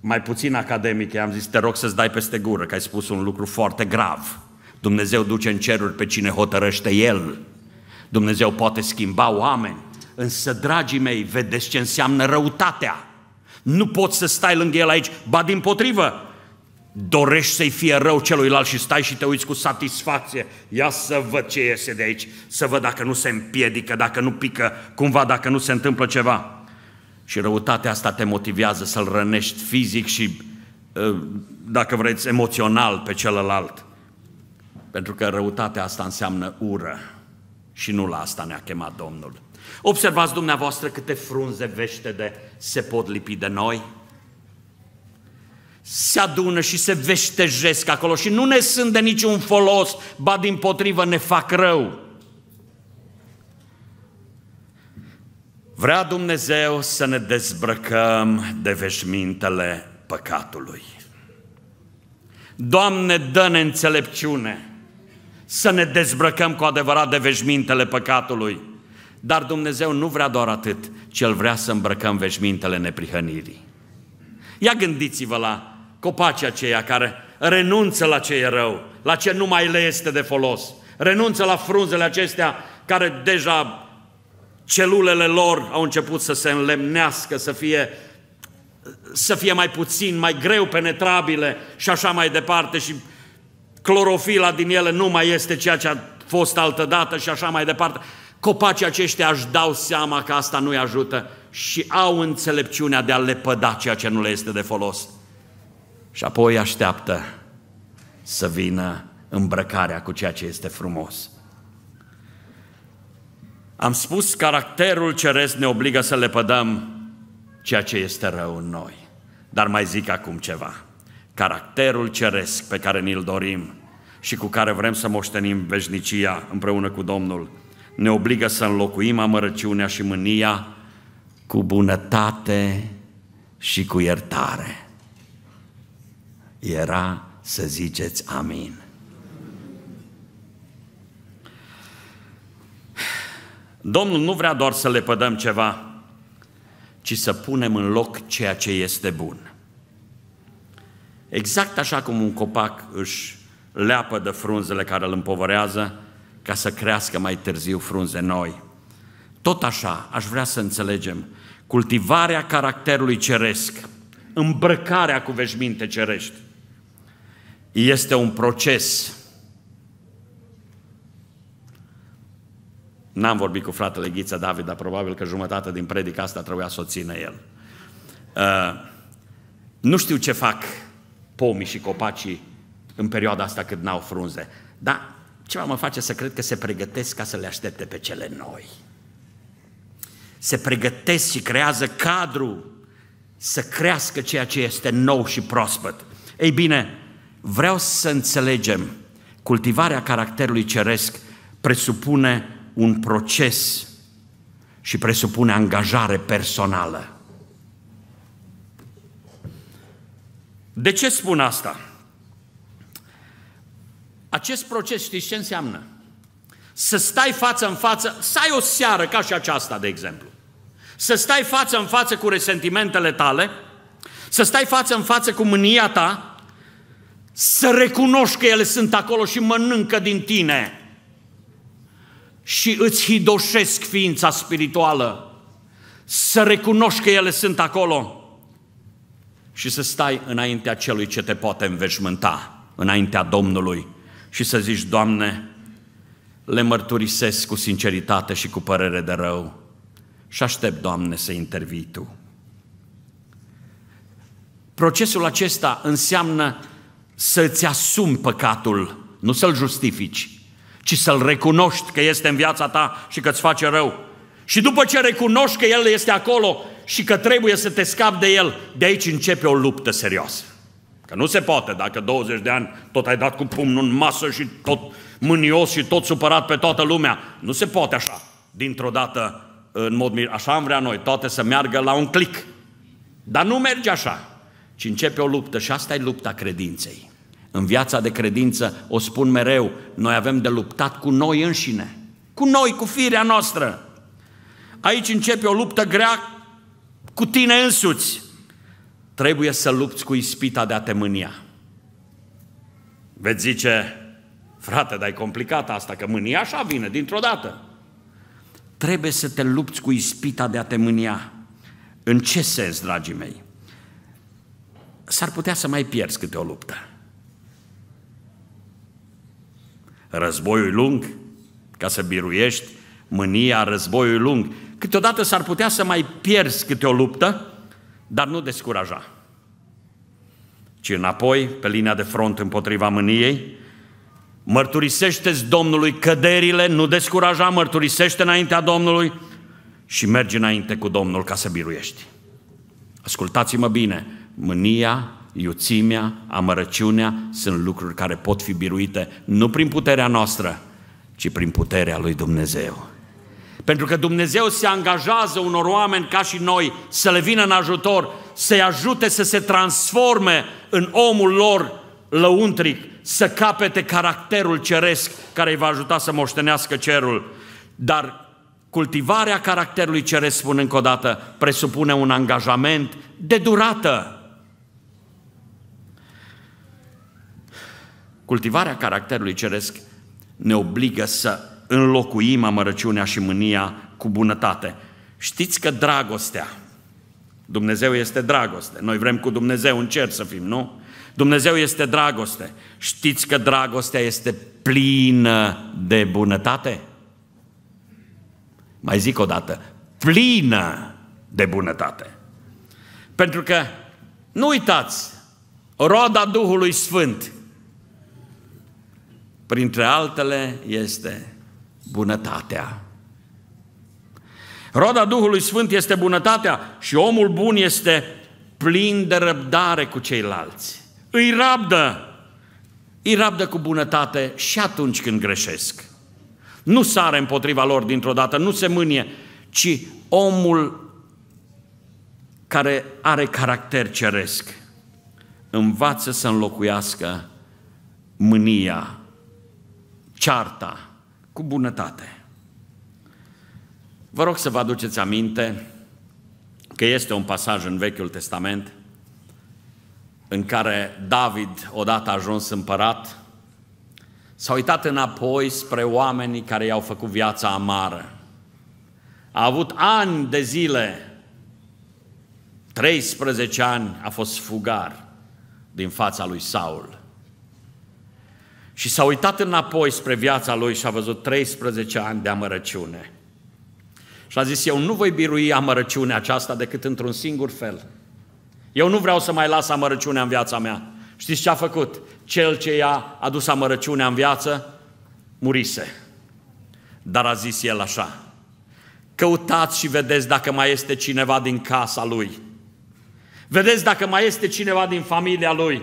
mai puțin academică, am zis, te rog să-ți dai peste gură, că ai spus un lucru foarte grav. Dumnezeu duce în ceruri pe cine hotărăște El. Dumnezeu poate schimba oameni. Însă, dragii mei, vedeți ce înseamnă răutatea. Nu poți să stai lângă El aici, ba din potrivă, dorești să-i fie rău celuilalt și stai și te uiți cu satisfacție. Ia să văd ce iese de aici, să văd dacă nu se împiedică, dacă nu pică cumva, dacă nu se întâmplă ceva. Și răutatea asta te motivează să-l rănești fizic și, ă, dacă vreți, emoțional pe celălalt. Pentru că răutatea asta înseamnă ură și nu la asta ne-a chemat Domnul. Observați dumneavoastră câte frunze vește de se pot lipi de noi, se adună și se veștejesc acolo și nu ne sunt de niciun folos, ba din potrivă ne fac rău. Vrea Dumnezeu să ne dezbrăcăm de veșmintele păcatului. Doamne, dă-ne înțelepciune să ne dezbrăcăm cu adevărat de veșmintele păcatului. Dar Dumnezeu nu vrea doar atât, ci El vrea să îmbrăcăm veșmintele neprihănirii. Ia gândiți-vă la copacii aceia care renunță la ce e rău, la ce nu mai le este de folos, renunță la frunzele acestea care deja celulele lor au început să se înlemnească, să fie, să fie mai puțin, mai greu penetrabile și așa mai departe și clorofila din ele nu mai este ceea ce a fost altădată și așa mai departe. Copacii aceștia își dau seama că asta nu-i ajută și au înțelepciunea de a lepăda ceea ce nu le este de folos și apoi așteaptă să vină îmbrăcarea cu ceea ce este frumos. Am spus, caracterul ceresc ne obligă să le pădăm ceea ce este rău în noi. Dar mai zic acum ceva. Caracterul ceresc pe care ni-l dorim și cu care vrem să moștenim veșnicia împreună cu Domnul, ne obligă să înlocuim amărăciunea și mânia cu bunătate și cu iertare era să ziceți amin. Domnul nu vrea doar să le pădăm ceva, ci să punem în loc ceea ce este bun. Exact așa cum un copac își leapă de frunzele care îl împovărează ca să crească mai târziu frunze noi. Tot așa aș vrea să înțelegem cultivarea caracterului ceresc, îmbrăcarea cu veșminte cerești, este un proces. N-am vorbit cu fratele Ghiță David, dar probabil că jumătate din predica asta trebuia să o țină el. Uh, nu știu ce fac pomii și copacii în perioada asta când n-au frunze, dar ceva mă face să cred că se pregătesc ca să le aștepte pe cele noi. Se pregătesc și creează cadru să crească ceea ce este nou și proaspăt. Ei bine, Vreau să înțelegem, cultivarea caracterului ceresc presupune un proces și presupune angajare personală. De ce spun asta? Acest proces, știți ce înseamnă? Să stai față în față, să ai o seară ca și aceasta, de exemplu. Să stai față în față cu resentimentele tale, să stai față în față cu mânia ta, să recunoști că ele sunt acolo și mănâncă din tine și îți hidoșesc ființa spirituală, să recunoști că ele sunt acolo și să stai înaintea celui ce te poate înveșmânta, înaintea Domnului și să zici, Doamne, le mărturisesc cu sinceritate și cu părere de rău și aștept, Doamne, să intervii Tu. Procesul acesta înseamnă să-ți asumi păcatul, nu să-l justifici, ci să-l recunoști că este în viața ta și că-ți face rău. Și după ce recunoști că El este acolo și că trebuie să te scapi de El, de aici începe o luptă serioasă. Că nu se poate dacă 20 de ani tot ai dat cu pumnul în masă și tot mânios și tot supărat pe toată lumea. Nu se poate așa, dintr-o dată, în mod mir. Așa am vrea noi, toate să meargă la un clic. Dar nu merge așa, ci începe o luptă și asta e lupta credinței. În viața de credință, o spun mereu, noi avem de luptat cu noi înșine, cu noi, cu firea noastră. Aici începe o luptă grea cu tine însuți. Trebuie să lupți cu ispita de a te mânia. Veți zice, frate, dar e complicat asta, că mânia așa vine dintr-o dată. Trebuie să te lupți cu ispita de a te mânia. În ce sens, dragii mei? S-ar putea să mai pierzi câte o luptă. războiul lung, ca să biruiești mânia războiului lung. Câteodată s-ar putea să mai pierzi câte o luptă, dar nu descuraja. Ci înapoi, pe linia de front împotriva mâniei, mărturisește-ți Domnului căderile, nu descuraja, mărturisește înaintea Domnului și mergi înainte cu Domnul ca să biruiești. Ascultați-mă bine, mânia iuțimea, amărăciunea sunt lucruri care pot fi biruite nu prin puterea noastră, ci prin puterea lui Dumnezeu. Pentru că Dumnezeu se angajează unor oameni ca și noi să le vină în ajutor, să-i ajute să se transforme în omul lor lăuntric, să capete caracterul ceresc care îi va ajuta să moștenească cerul. Dar cultivarea caracterului ceresc, spun încă o dată, presupune un angajament de durată. Cultivarea caracterului ceresc ne obligă să înlocuim amărăciunea și mânia cu bunătate. Știți că dragostea, Dumnezeu este dragoste, noi vrem cu Dumnezeu în cer să fim, nu? Dumnezeu este dragoste. Știți că dragostea este plină de bunătate? Mai zic o dată, plină de bunătate. Pentru că, nu uitați, roda Duhului Sfânt printre altele, este bunătatea. Roda Duhului Sfânt este bunătatea și omul bun este plin de răbdare cu ceilalți. Îi rabdă, îi rabdă cu bunătate și atunci când greșesc. Nu sare împotriva lor dintr-o dată, nu se mânie, ci omul care are caracter ceresc învață să înlocuiască mânia cearta cu bunătate. Vă rog să vă aduceți aminte că este un pasaj în Vechiul Testament în care David, odată ajuns împărat, s-a uitat înapoi spre oamenii care i-au făcut viața amară. A avut ani de zile, 13 ani a fost fugar din fața lui Saul. Și s-a uitat înapoi spre viața lui și a văzut 13 ani de amărăciune. Și a zis, eu nu voi birui amărăciunea aceasta decât într-un singur fel. Eu nu vreau să mai las amărăciunea în viața mea. Știți ce a făcut? Cel ce i-a adus amărăciunea în viață, murise. Dar a zis el așa, căutați și vedeți dacă mai este cineva din casa lui. Vedeți dacă mai este cineva din familia lui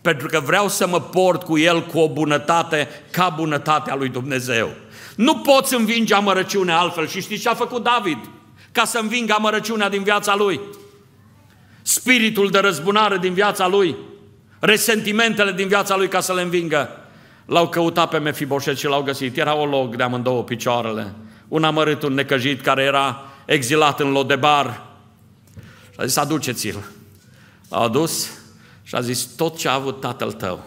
pentru că vreau să mă port cu el cu o bunătate ca bunătatea lui Dumnezeu. Nu poți învinge amărăciunea altfel și știți ce a făcut David ca să învingă amărăciunea din viața lui? Spiritul de răzbunare din viața lui, resentimentele din viața lui ca să le învingă. L-au căutat pe Mefiboset și l-au găsit. Era o loc de amândouă picioarele. Un amărât, un necăjit care era exilat în Lodebar. Și a zis, aduceți-l. L-au adus, și a zis, tot ce a avut tatăl tău,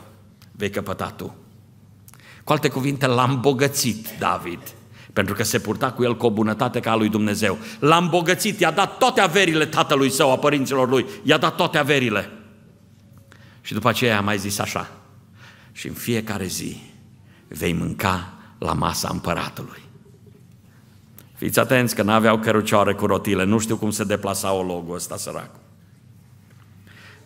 vei căpăta tu. Cu alte cuvinte, l-a îmbogățit David, pentru că se purta cu el cu o bunătate ca a lui Dumnezeu. L-a îmbogățit, i-a dat toate averile tatălui său, a părinților lui, i-a dat toate averile. Și după aceea a mai zis așa, și în fiecare zi vei mânca la masa împăratului. Fiți atenți că n-aveau cărucioare cu rotile, nu știu cum se deplasa o logo ăsta săracul.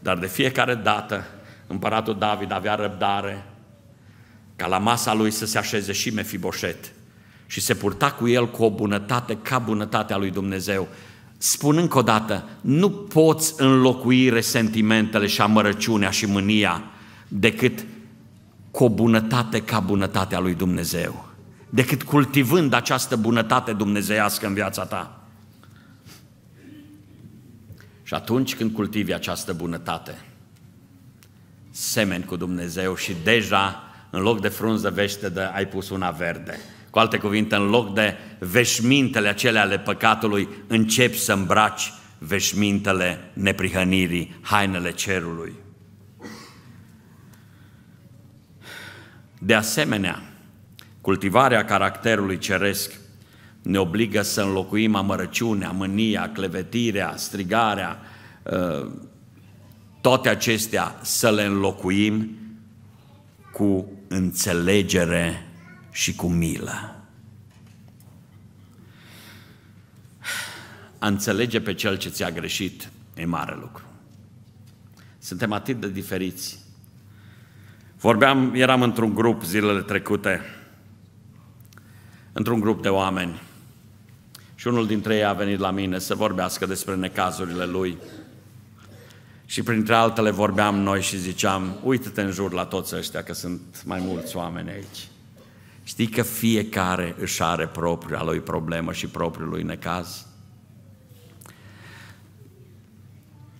Dar de fiecare dată împăratul David avea răbdare ca la masa lui să se așeze și Mefiboset și se purta cu el cu o bunătate ca bunătatea lui Dumnezeu. Spun încă o dată, nu poți înlocui resentimentele și amărăciunea și mânia decât cu o bunătate ca bunătatea lui Dumnezeu, decât cultivând această bunătate dumnezeiască în viața ta. Și atunci când cultivi această bunătate, semeni cu Dumnezeu și deja în loc de frunză vește de, ai pus una verde. Cu alte cuvinte, în loc de veșmintele acelea ale păcatului, începi să îmbraci veșmintele neprihănirii, hainele cerului. De asemenea, cultivarea caracterului ceresc ne obligă să înlocuim amărăciunea, mânia, clevetirea, strigarea, uh, toate acestea să le înlocuim cu înțelegere și cu milă. A înțelege pe cel ce ți-a greșit e mare lucru. Suntem atât de diferiți. Vorbeam, eram într-un grup zilele trecute, într-un grup de oameni și unul dintre ei a venit la mine să vorbească despre necazurile lui. Și printre altele vorbeam noi și ziceam, uite-te în jur la toți ăștia, că sunt mai mulți oameni aici. Știi că fiecare își are propria lui problemă și propriul lui necaz?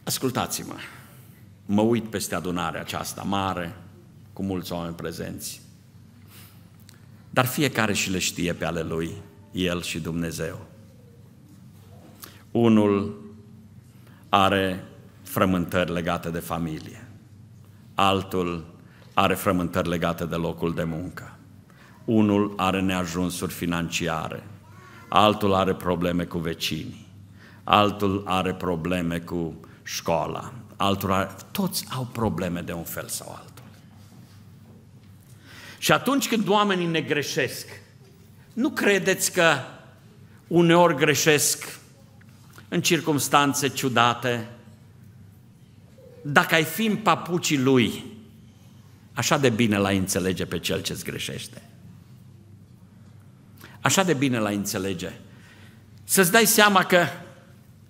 Ascultați-mă, mă uit peste adunarea aceasta mare, cu mulți oameni prezenți. Dar fiecare și le știe pe ale lui, el și Dumnezeu. Unul are frământări legate de familie, altul are frământări legate de locul de muncă, unul are neajunsuri financiare, altul are probleme cu vecinii, altul are probleme cu școala, altul are... toți au probleme de un fel sau altul. Și atunci când oamenii ne greșesc, nu credeți că uneori greșesc în circunstanțe ciudate, dacă ai fi în papucii lui, așa de bine l-ai înțelege pe cel ce-ți greșește. Așa de bine l-ai înțelege. Să-ți dai seama că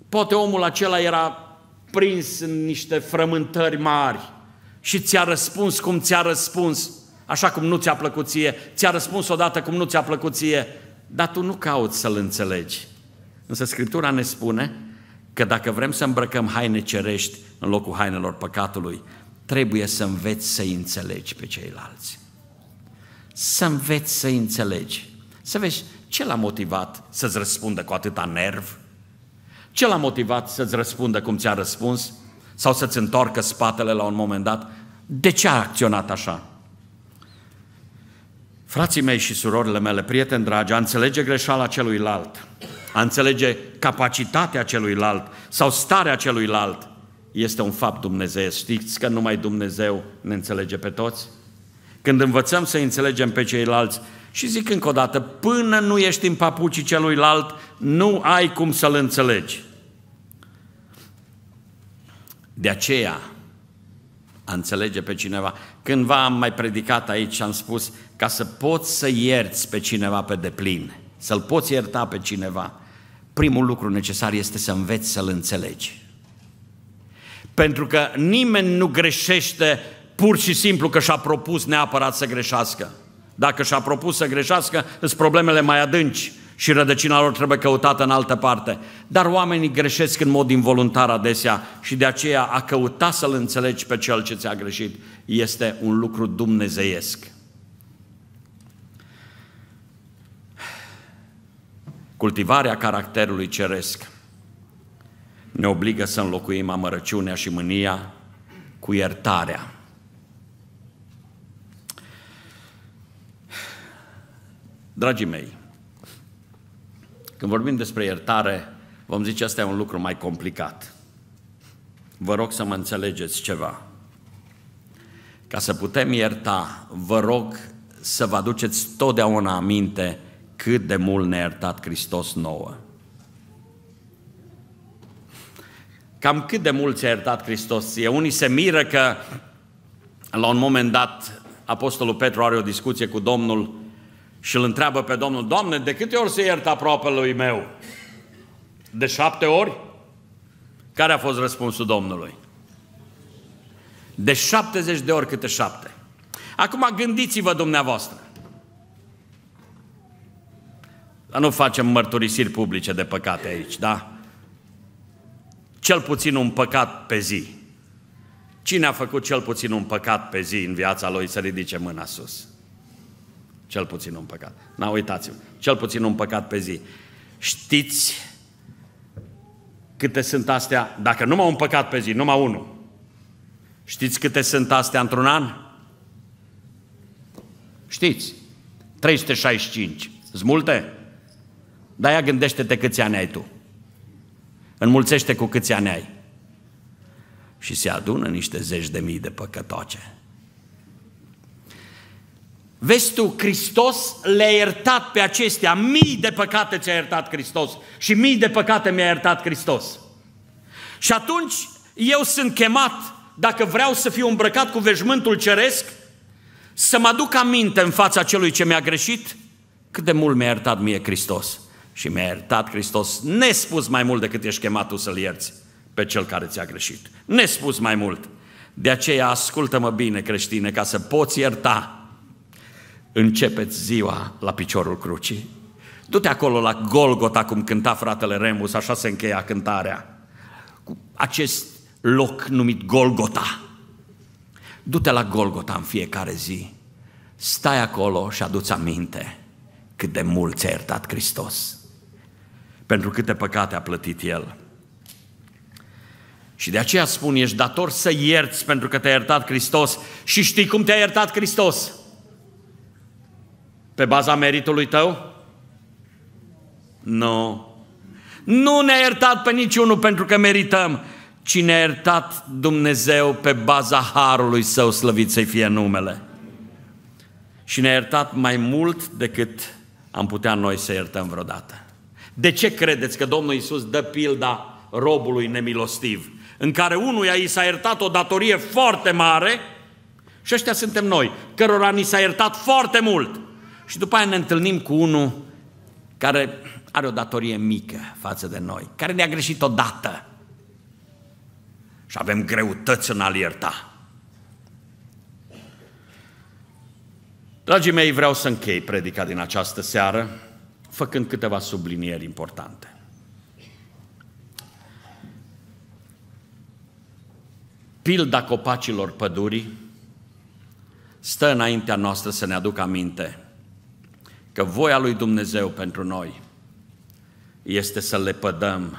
poate omul acela era prins în niște frământări mari și ți-a răspuns cum ți-a răspuns, așa cum nu ți-a plăcut ție, ți-a răspuns odată cum nu ți-a plăcut ție, dar tu nu cauți să-l înțelegi. Însă Scriptura ne spune că dacă vrem să îmbrăcăm haine cerești în locul hainelor păcatului, trebuie să înveți să înțelegi pe ceilalți. Să înveți să înțelegi. Să vezi ce l-a motivat să-ți răspundă cu atâta nerv, ce l-a motivat să-ți răspundă cum ți-a răspuns sau să-ți întoarcă spatele la un moment dat, de ce a acționat așa? Frații mei și surorile mele, prieteni dragi, a înțelege greșeala celuilalt a înțelege capacitatea celuilalt sau starea celuilalt, este un fapt Dumnezeu. Știți că numai Dumnezeu ne înțelege pe toți? Când învățăm să înțelegem pe ceilalți, și zic încă o dată, până nu ești în papucii celuilalt, nu ai cum să-l înțelegi. De aceea, a înțelege pe cineva. Cândva am mai predicat aici și am spus, ca să poți să ierți pe cineva pe deplin, să-l poți ierta pe cineva, primul lucru necesar este să înveți să-l înțelegi. Pentru că nimeni nu greșește pur și simplu că și-a propus neapărat să greșească. Dacă și-a propus să greșească, sunt problemele mai adânci și rădăcina lor trebuie căutată în altă parte. Dar oamenii greșesc în mod involuntar adesea și de aceea a căuta să-l înțelegi pe cel ce ți-a greșit este un lucru dumnezeiesc. Cultivarea caracterului ceresc ne obligă să înlocuim amărăciunea și mânia cu iertarea. Dragii mei, când vorbim despre iertare, vom zice asta e un lucru mai complicat. Vă rog să mă înțelegeți ceva. Ca să putem ierta, vă rog să vă aduceți totdeauna aminte cât de mult ne-a iertat Hristos nouă. Cam cât de mult ți-a iertat Hristos ție. Unii se miră că la un moment dat Apostolul Petru are o discuție cu Domnul și îl întreabă pe Domnul, Doamne, de câte ori se iertă lui meu? De șapte ori? Care a fost răspunsul Domnului? De șaptezeci de ori câte șapte. Acum gândiți-vă dumneavoastră. Dar nu facem mărturisiri publice de păcate aici, da? Cel puțin un păcat pe zi. Cine a făcut cel puțin un păcat pe zi în viața lui să ridice mâna sus? Cel puțin un păcat. Na, uitați-vă. Cel puțin un păcat pe zi. Știți câte sunt astea? Dacă numai un păcat pe zi, numai unul. Știți câte sunt astea într-un an? Știți. 365. Sunt multe? Dar ia gândește-te câți ani ai tu. Înmulțește cu câți ani ai. Și se adună niște zeci de mii de păcătoace. Vezi tu, Hristos le-a iertat pe acestea. Mii de păcate ți-a iertat Hristos și mii de păcate mi-a iertat Hristos. Și atunci eu sunt chemat, dacă vreau să fiu îmbrăcat cu veșmântul ceresc, să mă aduc aminte în fața celui ce mi-a greșit, cât de mult mi-a iertat mie Hristos și mi-a iertat Hristos nespus mai mult decât ești chemat tu să-L ierți pe cel care ți-a greșit. Nespus mai mult. De aceea ascultă-mă bine, creștine, ca să poți ierta. Începeți ziua la piciorul crucii. Du-te acolo la Golgota, cum cânta fratele Remus, așa se încheia cântarea. Cu acest loc numit Golgota. Du-te la Golgota în fiecare zi. Stai acolo și aduți aminte cât de mult ți-a iertat Hristos pentru câte păcate a plătit El. Și de aceea spun, ești dator să ierți pentru că te-a iertat Hristos și știi cum te-a iertat Hristos. Pe baza meritului tău? Nu. Nu ne-a iertat pe niciunul pentru că merităm, ci ne-a iertat Dumnezeu pe baza harului său, slăvit să fie numele. Și ne-a iertat mai mult decât am putea noi să iertăm vreodată. De ce credeți că Domnul Iisus dă pilda robului nemilostiv? În care unuia i s-a iertat o datorie foarte mare și ăștia suntem noi, cărora ni s-a iertat foarte mult. Și după aia ne întâlnim cu unul care are o datorie mică față de noi, care ne-a greșit odată. Și avem greutăți în a-l ierta. Dragii mei, vreau să închei predica din această seară făcând câteva sublinieri importante. Pilda copacilor pădurii stă înaintea noastră să ne aducă aminte că voia lui Dumnezeu pentru noi este să le pădăm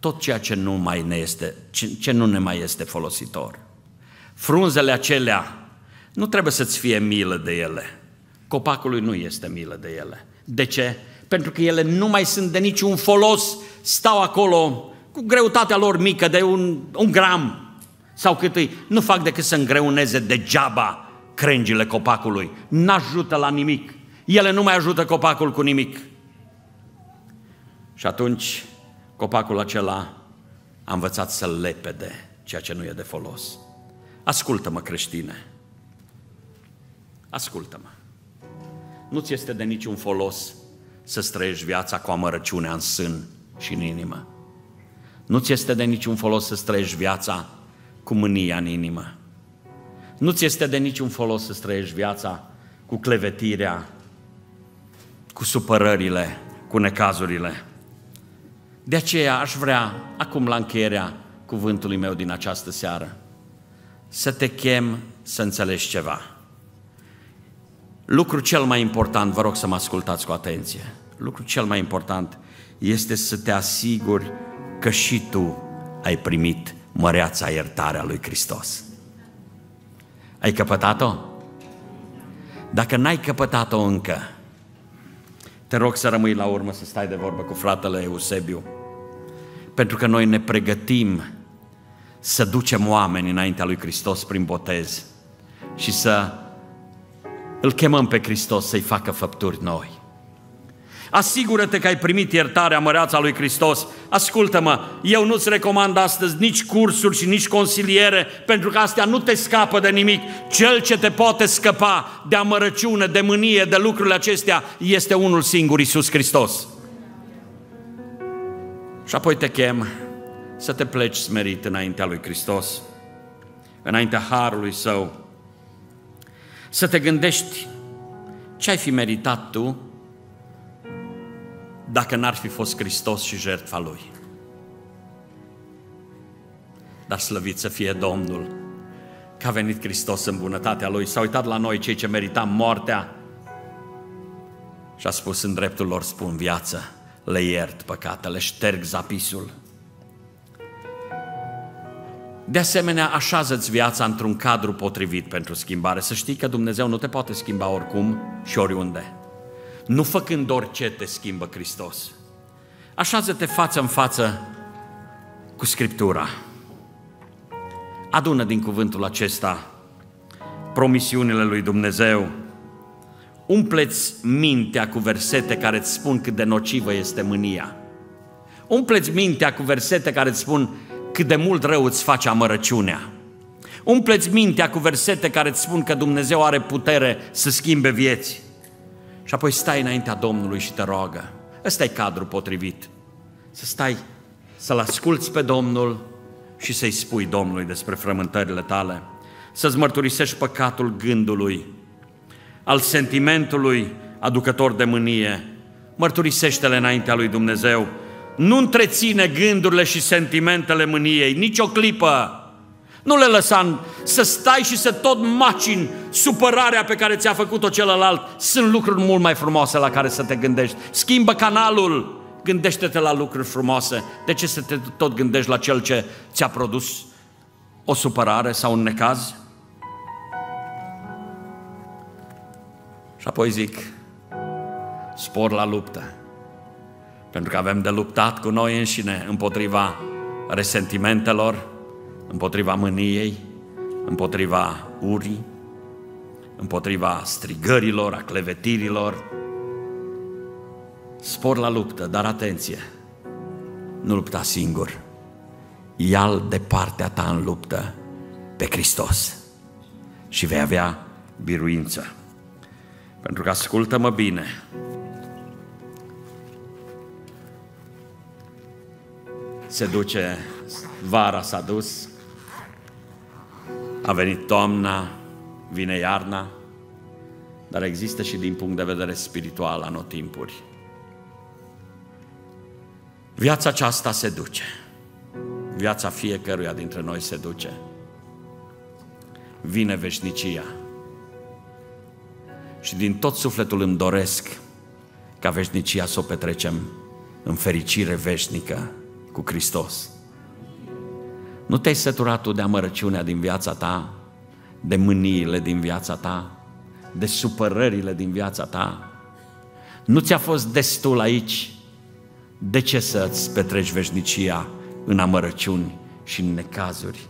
tot ceea ce nu, mai ne este, ce, ce nu ne mai este folositor. Frunzele acelea, nu trebuie să-ți fie milă de ele. Copacului nu este milă de ele. De ce? Pentru că ele nu mai sunt de niciun folos, stau acolo cu greutatea lor mică de un, un gram sau cât îi, nu fac decât să îngreuneze degeaba crengile copacului. N-ajută la nimic. Ele nu mai ajută copacul cu nimic. Și atunci copacul acela a învățat să lepede ceea ce nu e de folos. Ascultă-mă, creștine. Ascultă-mă nu ți este de niciun folos să străiești viața cu amărăciunea în sân și în inimă. Nu ți este de niciun folos să străiești viața cu mânia în inimă. Nu ți este de niciun folos să străiești viața cu clevetirea, cu supărările, cu necazurile. De aceea aș vrea, acum la încheierea cuvântului meu din această seară, să te chem să înțelegi ceva. Lucru cel mai important, vă rog să mă ascultați cu atenție, lucru cel mai important este să te asiguri că și tu ai primit măreața iertarea lui Hristos. Ai căpătat-o? Dacă n-ai căpătat-o încă, te rog să rămâi la urmă să stai de vorbă cu fratele Eusebiu, pentru că noi ne pregătim să ducem oameni înaintea lui Hristos prin botez și să îl chemăm pe Hristos să-i facă făpturi noi. Asigură-te că ai primit iertarea măreața lui Hristos. Ascultă-mă, eu nu-ți recomand astăzi nici cursuri și nici consiliere, pentru că astea nu te scapă de nimic. Cel ce te poate scăpa de amărăciune, de mânie, de lucrurile acestea, este unul singur, Iisus Hristos. Și apoi te chem să te pleci smerit înaintea lui Hristos, înaintea Harului Său, să te gândești ce ai fi meritat tu dacă n-ar fi fost Hristos și jertfa Lui. Dar slăvit să fie Domnul că a venit Hristos în bunătatea Lui, s-a uitat la noi cei ce meritam moartea și a spus în dreptul lor spun viață, le iert păcatele, șterg zapisul. De asemenea, așează-ți viața într-un cadru potrivit pentru schimbare. Să știi că Dumnezeu nu te poate schimba oricum și oriunde. Nu făcând orice te schimbă Hristos. Așează-te față în față cu Scriptura. Adună din cuvântul acesta promisiunile lui Dumnezeu. Umpleți mintea cu versete care îți spun cât de nocivă este mânia. Umpleți mintea cu versete care îți spun cât de mult rău îți face amărăciunea. Umpleți mintea cu versete care îți spun că Dumnezeu are putere să schimbe vieți. Și apoi stai înaintea Domnului și te roagă. Ăsta e cadrul potrivit. Să stai, să-L asculți pe Domnul și să-i spui Domnului despre frământările tale. Să-ți mărturisești păcatul gândului, al sentimentului aducător de mânie. Mărturisește-le înaintea lui Dumnezeu nu întreține gândurile și sentimentele mâniei, nici o clipă. Nu le lăsa să stai și să tot macini supărarea pe care ți-a făcut-o celălalt. Sunt lucruri mult mai frumoase la care să te gândești. Schimbă canalul, gândește-te la lucruri frumoase. De ce să te tot gândești la cel ce ți-a produs o supărare sau un necaz? Și apoi zic, spor la luptă. Pentru că avem de luptat cu noi înșine împotriva resentimentelor, împotriva mâniei, împotriva urii, împotriva strigărilor, a clevetirilor. Spor la luptă, dar atenție, nu lupta singur. Ia-l de partea ta în luptă pe Hristos și vei avea biruință. Pentru că ascultă-mă bine, se duce, vara s-a dus, a venit toamna, vine iarna, dar există și din punct de vedere spiritual anotimpuri. Viața aceasta se duce. Viața fiecăruia dintre noi se duce. Vine veșnicia. Și din tot sufletul îmi doresc ca veșnicia să o petrecem în fericire veșnică, cu Hristos. Nu te-ai săturat tu de amărăciunea din viața ta, de mâniile din viața ta, de supărările din viața ta? Nu ți-a fost destul aici? De ce să-ți petreci veșnicia în amărăciuni și în necazuri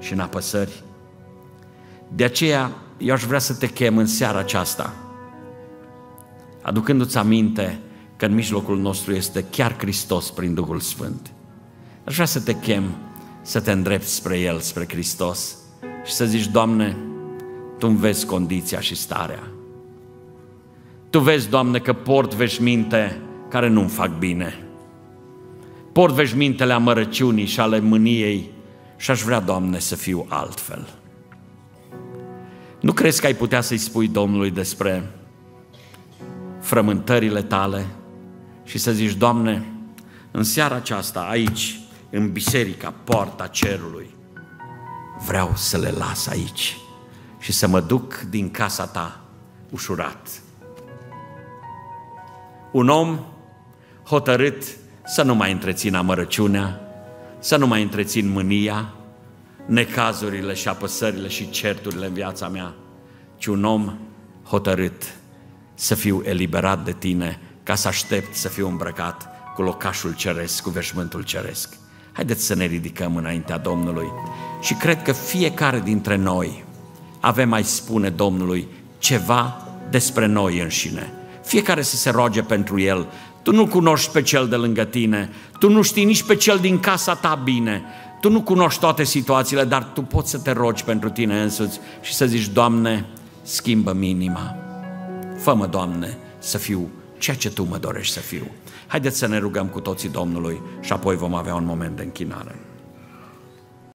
și în apăsări? De aceea, eu aș vrea să te chem în seara aceasta, aducându-ți aminte că în mijlocul nostru este chiar Hristos prin Duhul Sfânt. Aș vrea să te chem să te îndrepți spre El, spre Hristos și să zici, Doamne, Tu îmi vezi condiția și starea. Tu vezi, Doamne, că port veșminte care nu-mi fac bine. Port veșmintele amărăciunii și ale mâniei și aș vrea, Doamne, să fiu altfel. Nu crezi că ai putea să-i spui Domnului despre frământările tale și să zici, Doamne, în seara aceasta, aici, în biserica, poarta cerului. Vreau să le las aici și să mă duc din casa ta ușurat. Un om hotărât să nu mai întrețin amărăciunea, să nu mai întrețin mânia, necazurile și apăsările și certurile în viața mea, ci un om hotărât să fiu eliberat de tine ca să aștept să fiu îmbrăcat cu locașul ceresc, cu veșmântul ceresc. Haideți să ne ridicăm înaintea Domnului și cred că fiecare dintre noi avem mai spune Domnului ceva despre noi înșine. Fiecare să se roage pentru el. Tu nu cunoști pe cel de lângă tine, tu nu știi nici pe cel din casa ta bine, tu nu cunoști toate situațiile, dar tu poți să te rogi pentru tine însuți și să zici, Doamne, schimbă-mi inima. Fă-mă, Doamne, să fiu ceea ce Tu mă dorești să fiu. Haideți să ne rugăm cu toții Domnului și apoi vom avea un moment de închinare.